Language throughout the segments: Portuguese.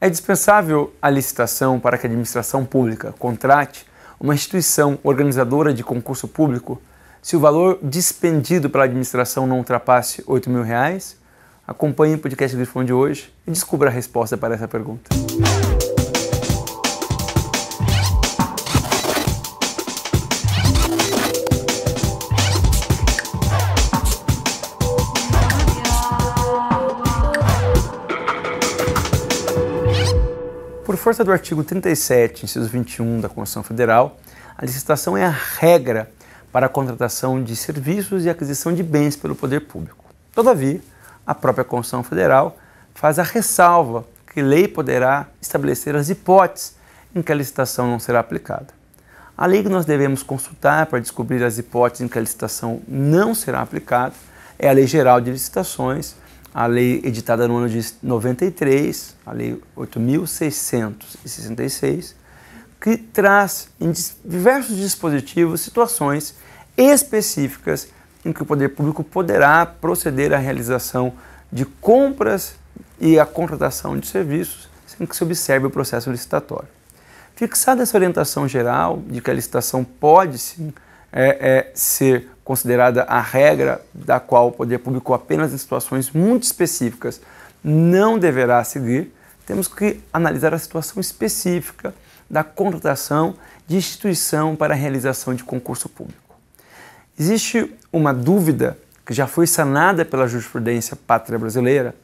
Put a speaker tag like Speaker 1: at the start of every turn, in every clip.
Speaker 1: É dispensável a licitação para que a administração pública contrate uma instituição organizadora de concurso público se o valor dispendido pela administração não ultrapasse R$ 8 mil. Reais, acompanhe o podcast do Fundo de hoje e descubra a resposta para essa pergunta. por força do artigo 37, inciso 21 da Constituição Federal, a licitação é a regra para a contratação de serviços e aquisição de bens pelo poder público. Todavia, a própria Constituição Federal faz a ressalva que lei poderá estabelecer as hipóteses em que a licitação não será aplicada. A lei que nós devemos consultar para descobrir as hipóteses em que a licitação não será aplicada é a Lei Geral de Licitações, a lei editada no ano de 93, a lei 8.666, que traz em diversos dispositivos situações específicas em que o poder público poderá proceder à realização de compras e à contratação de serviços sem que se observe o processo licitatório. Fixada essa orientação geral de que a licitação pode sim é, é, ser considerada a regra da qual o poder público apenas em situações muito específicas não deverá seguir, temos que analisar a situação específica da contratação de instituição para a realização de concurso público. Existe uma dúvida que já foi sanada pela jurisprudência pátria brasileira,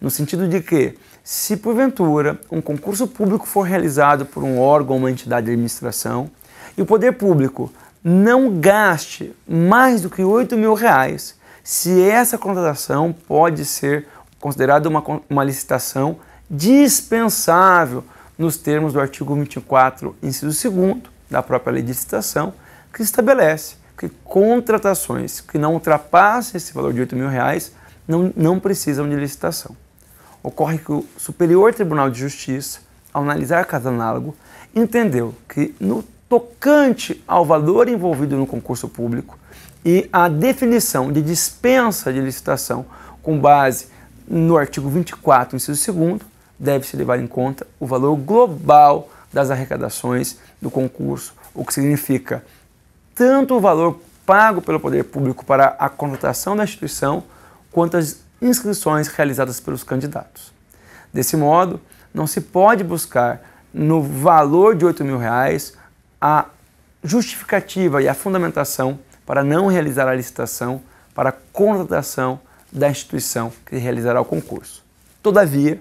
Speaker 1: no sentido de que, se porventura um concurso público for realizado por um órgão, ou uma entidade de administração, e o poder público não gaste mais do que 8 mil reais se essa contratação pode ser considerada uma, uma licitação dispensável nos termos do artigo 24, inciso 2 da própria lei de licitação, que estabelece que contratações que não ultrapassem esse valor de 8 mil reais não, não precisam de licitação. Ocorre que o Superior Tribunal de Justiça, ao analisar caso análogo, entendeu que no tocante ao valor envolvido no concurso público e à definição de dispensa de licitação com base no artigo 24, inciso 2, deve-se levar em conta o valor global das arrecadações do concurso, o que significa tanto o valor pago pelo poder público para a contratação da instituição, quanto as inscrições realizadas pelos candidatos. Desse modo, não se pode buscar no valor de R$ 8 mil reais a justificativa e a fundamentação para não realizar a licitação para a contratação da instituição que realizará o concurso. Todavia,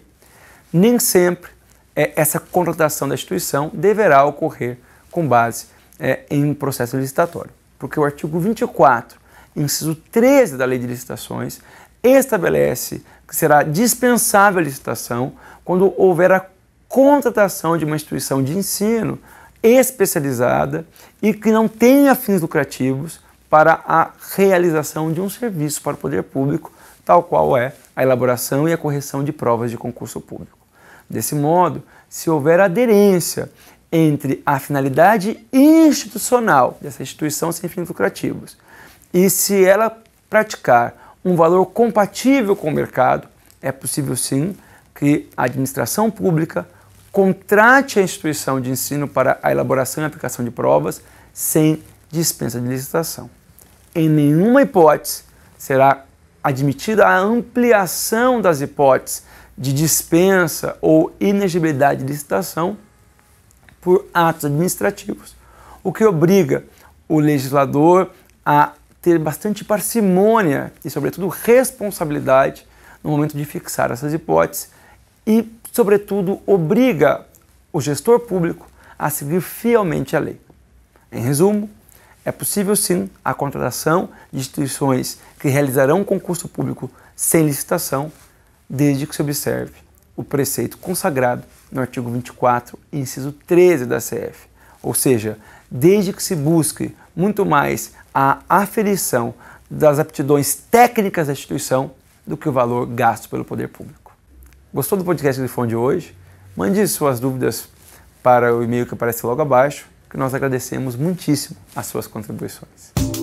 Speaker 1: nem sempre é, essa contratação da instituição deverá ocorrer com base é, em processo licitatório, porque o artigo 24, inciso 13 da Lei de Licitações, estabelece que será dispensável a licitação quando houver a contratação de uma instituição de ensino especializada e que não tenha fins lucrativos para a realização de um serviço para o poder público, tal qual é a elaboração e a correção de provas de concurso público. Desse modo, se houver aderência entre a finalidade institucional dessa instituição sem fins lucrativos e se ela praticar um valor compatível com o mercado, é possível sim que a administração pública contrate a instituição de ensino para a elaboração e aplicação de provas sem dispensa de licitação. Em nenhuma hipótese será admitida a ampliação das hipóteses de dispensa ou inegibilidade de licitação por atos administrativos, o que obriga o legislador a ter bastante parcimônia e, sobretudo, responsabilidade no momento de fixar essas hipóteses e sobretudo, obriga o gestor público a seguir fielmente a lei. Em resumo, é possível sim a contratação de instituições que realizarão concurso público sem licitação, desde que se observe o preceito consagrado no artigo 24, inciso 13 da CF, ou seja, desde que se busque muito mais a aferição das aptidões técnicas da instituição do que o valor gasto pelo poder público. Gostou do podcast Grifone de hoje? Mande suas dúvidas para o e-mail que aparece logo abaixo, que nós agradecemos muitíssimo as suas contribuições.